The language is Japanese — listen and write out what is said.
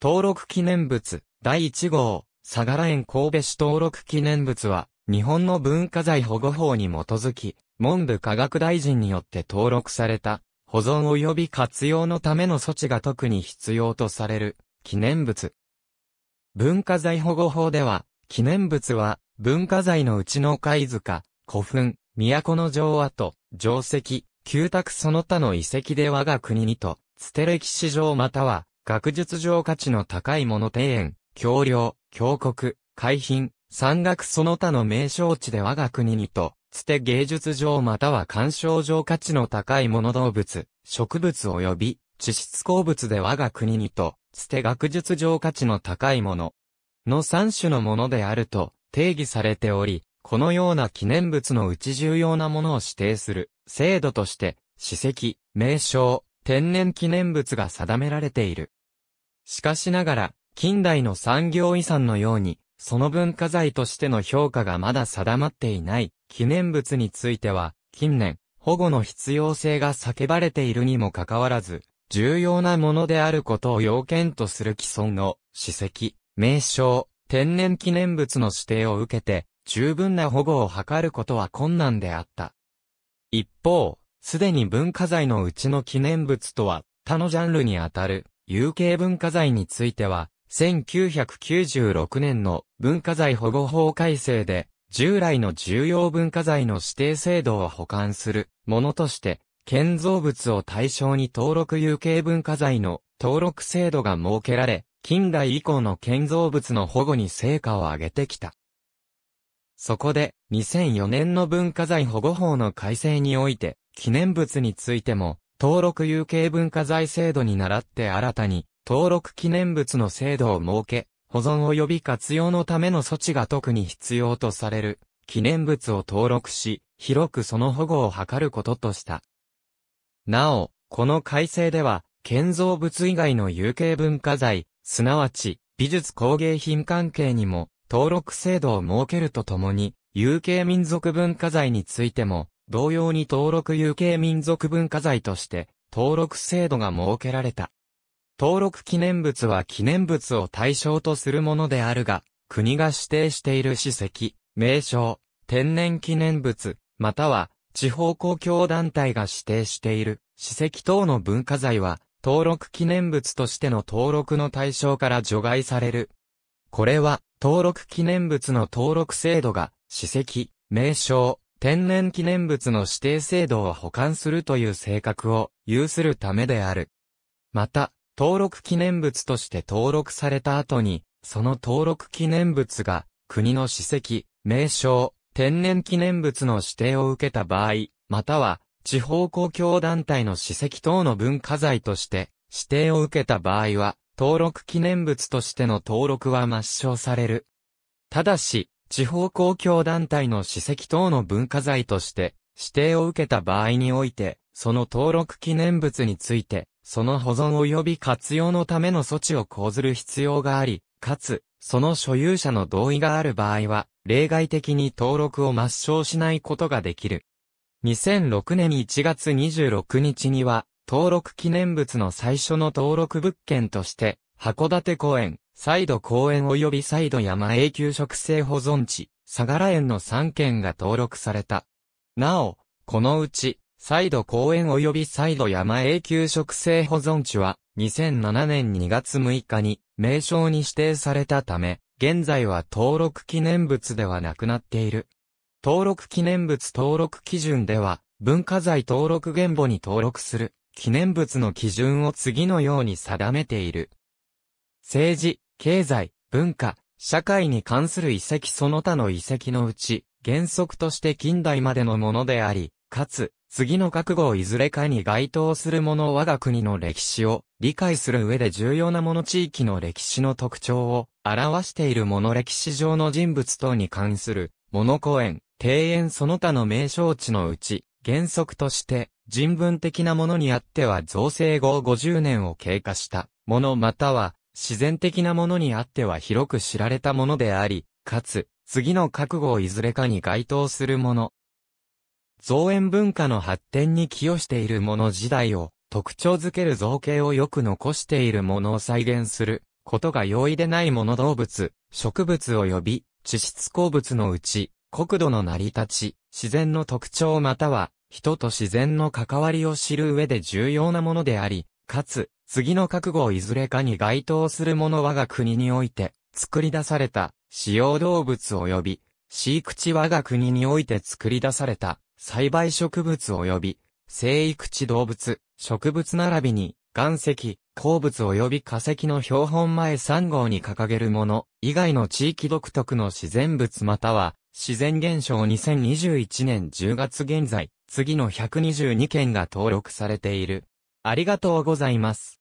登録記念物、第1号、相良園神戸市登録記念物は、日本の文化財保護法に基づき、文部科学大臣によって登録された、保存及び活用のための措置が特に必要とされる、記念物。文化財保護法では、記念物は、文化財のうちの貝塚、古墳、都の城跡、城跡、旧宅その他の遺跡で我が国にと、捨て歴史上または、学術上価値の高いもの庭園、橋梁、峡谷、海浜、山岳その他の名称地で我が国にと、つて芸術上または鑑賞上価値の高いもの動物、植物及び、地質鉱物で我が国にと、つて学術上価値の高いもの、の三種のものであると定義されており、このような記念物のうち重要なものを指定する制度として、史跡、名称、天然記念物が定められている。しかしながら、近代の産業遺産のように、その文化財としての評価がまだ定まっていない記念物については、近年、保護の必要性が叫ばれているにもかかわらず、重要なものであることを要件とする既存の史跡、名称、天然記念物の指定を受けて、十分な保護を図ることは困難であった。一方、すでに文化財のうちの記念物とは、他のジャンルにあたる有形文化財については、1996年の文化財保護法改正で、従来の重要文化財の指定制度を保管するものとして、建造物を対象に登録有形文化財の登録制度が設けられ、近代以降の建造物の保護に成果を上げてきた。そこで、2004年の文化財保護法の改正において、記念物についても、登録有形文化財制度に倣って新たに、登録記念物の制度を設け、保存及び活用のための措置が特に必要とされる、記念物を登録し、広くその保護を図ることとした。なお、この改正では、建造物以外の有形文化財、すなわち、美術工芸品関係にも、登録制度を設けるとともに、有形民族文化財についても、同様に登録有形民族文化財として、登録制度が設けられた。登録記念物は記念物を対象とするものであるが、国が指定している史跡、名称、天然記念物、または地方公共団体が指定している史跡等の文化財は、登録記念物としての登録の対象から除外される。これは、登録記念物の登録制度が、史跡、名称、天然記念物の指定制度を保管するという性格を有するためである。また、登録記念物として登録された後に、その登録記念物が国の史跡、名称、天然記念物の指定を受けた場合、または地方公共団体の史跡等の文化財として指定を受けた場合は、登録記念物としての登録は抹消される。ただし、地方公共団体の史跡等の文化財として指定を受けた場合において、その登録記念物について、その保存及び活用のための措置を講ずる必要があり、かつ、その所有者の同意がある場合は、例外的に登録を抹消しないことができる。2006年1月26日には、登録記念物の最初の登録物件として、函館公園、再度公園及び再度山永久植生保存地、相良園の3件が登録された。なお、このうち、再度公園及び再度山永久植生保存地は、2007年2月6日に名称に指定されたため、現在は登録記念物ではなくなっている。登録記念物登録基準では、文化財登録現簿に登録する記念物の基準を次のように定めている。政治、経済、文化、社会に関する遺跡その他の遺跡のうち、原則として近代までのものであり、かつ、次の覚悟をいずれかに該当するもの我が国の歴史を理解する上で重要なもの地域の歴史の特徴を表しているもの歴史上の人物等に関するもの公園、庭園その他の名称地のうち、原則として人文的なものにあっては造成後50年を経過したものまたは自然的なものにあっては広く知られたものであり、かつ、次の覚悟をいずれかに該当するもの。造園文化の発展に寄与しているもの時代を特徴づける造形をよく残しているものを再現することが容易でないもの動物、植物及び地質鉱物のうち、国土の成り立ち、自然の特徴または人と自然の関わりを知る上で重要なものであり、かつ、次の覚悟をいずれかに該当するもの我が国において、作り出された、使用動物及び、飼育地我が国において作り出された、栽培植物及び、生育地動物、植物並びに、岩石、鉱物及び化石の標本前3号に掲げるもの、以外の地域独特の自然物または、自然現象2021年10月現在、次の122件が登録されている。ありがとうございます。